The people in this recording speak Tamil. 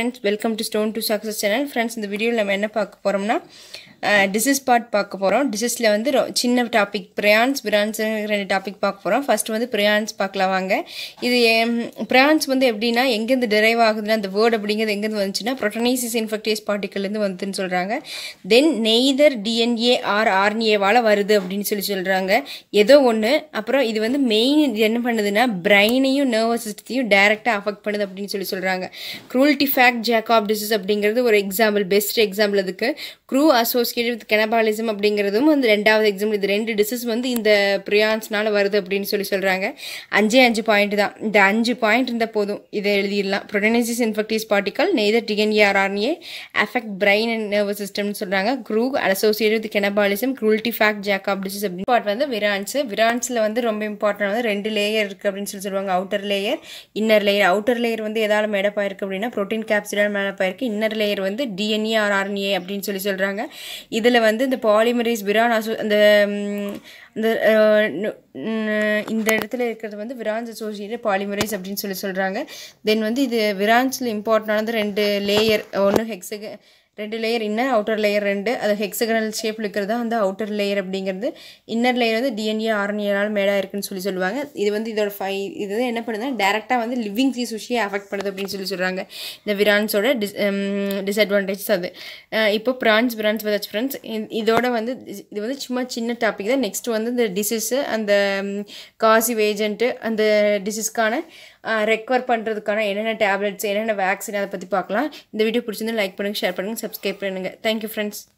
friends welcome to stone to success channel friends இந்த வீடியோவில் நம்ம என்ன பார்க்க போகிறோம்னா டிசஸ் பார்ட் பார்க்க போகிறோம் டிசஸில் வந்து சின்ன டாபிக் பிரயான்ஸ் பிரான்ஸ் ரெண்டு டாபிக் பார்க்க போகிறோம் ஃபஸ்ட்டு வந்து பிரயான்ஸ் பார்க்கலாம் வாங்க இது ப்ரையான்ஸ் வந்து எப்படின்னா எங்கேருந்து டிரைவ் ஆகுதுன்னா அந்த வேர்டு அப்படிங்கிறது எங்கேருந்து வந்துச்சுன்னா ப்ரொட்டனைசிஸ் இன்ஃபெக்டேஸ் பார்ட்டிக்கல்லேருந்து வந்துன்னு சொல்கிறாங்க தென் நெய்தர் டிஎன்ஏ ஆர் ஆர்என்ஏவால் வருது அப்படின்னு சொல்லி சொல்கிறாங்க ஏதோ ஒன்று அப்புறம் இது வந்து மெயின் என்ன பண்ணுதுன்னா பிரெயினையும் நர்வஸ் சிஸ்டத்தையும் டைரெக்டாக அஃபெக்ட் பண்ணுது அப்படின்னு சொல்லி சொல்கிறாங்க க்ரூல்டி ஃபேக்ட் ஜேக்காப் டிசீஸ் அப்படிங்கிறது ஒரு எக்ஸாம்பிள் பெஸ்ட் எக்ஸாம்பிள் அதுக்கு க்ரூ அசோசி அசோசியேட் வித் கெனபாலிசம் அப்படிங்கிறதும் வந்து ரெண்டாவது எக்ஸாம் இது ரெண்டு டிசீஸ் வந்து இந்த ப்ரியான்ஸ்னால் வருது அப்படின்னு சொல்லி சொல்கிறாங்க அஞ்சே அஞ்சு பாயிண்ட் தான் இந்த அஞ்சு பாயிண்ட் இருந்தால் போதும் இதை எழுதிடலாம் proteinaceous infectious particle neither DNA or RNA affect brain and nervous சிஸ்டம்னு சொல்கிறாங்க kuru associate with cannibalism cruelty fact Jakob disease அப்படின்னு வந்து விரான்ஸ் விரான்ஸில் வந்து ரொம்ப இம்பார்ட்டன்ட் வந்து ரெண்டு லேயர் இருக்குது அப்படின்னு சொல்லி சொல்லுவாங்க outer layer inner layer outer layer வந்து எதாவது மேடப்பாயிருக்கு அப்படின்னா ப்ரோட்டீன் கேப்சிடால் மேடப்பாயிருக்கு இன்னர் லேயர் வந்து டிஎன்ஏ ஆர் ஆர்என்ஏ அப்படின்னு சொல்லி சொல்கிறாங்க இதில் வந்து இந்த பாலிமரிஸ் விரான் அசோ அந்த இந்த இந்த இடத்துல இருக்கிறது வந்து விரான்ஸ் அசோசியேட்டட் பாலிமரைஸ் அப்படின்னு சொல்லி சொல்கிறாங்க தென் வந்து இது விரான்ஸில் இம்பார்ட்டண்டானது ரெண்டு லேயர் ஒன்று ஹெக்ஸக ரெண்டு லேயர் இன்னர் அவுட்டர் லேயர் ரெண்டு அது ஹெக்ஸகனல் ஷேப்பில் இருக்கிறது அந்த அவுட்டர் லேயர் அப்படிங்கிறது இன்னர் லேயர் வந்து டிஎன்ஏ ஆர்என்ஏனால் மேடாக இருக்குன்னு சொல்லி சொல்லுவாங்க இது வந்து இதோட ஃபை இது வந்து என்ன பண்ணுதுன்னா டேரெக்டாக வந்து லிவிங் சீ அஃபெக்ட் பண்ணுது அப்படின்னு சொல்லி சொல்கிறாங்க இந்த விரான்ஸோட டிஸ் டிஸ்அட்வான்டேஜஸ் அது இப்போ பிரான்ஸ் பிரான்ஸ் வித் ஃப்ரெண்ட்ஸ் இதோட வந்து இது வந்து சும்மா சின்ன டாபிக் தான் நெக்ஸ்ட் வந்து இந்த டிசீஸு அந்த காசிவ் ஏஜென்ட்டு அந்த டிசீஸ்க்கான ரெக்வர் பண்ணுறதுக்கான என்னென்ன டேப்லெட்ஸ் என்னென்ன வேக்சின் அதை பற்றி பார்க்கலாம் இந்த வீடியோ பிடிச்சிருந்து லைக் பண்ணுங்கள் ஷேர் பண்ணுங்கள் சப்ஸ்கிரைப் பண்ணுங்கள் தேங்க்யூ ஃப்ரெண்ட்ஸ்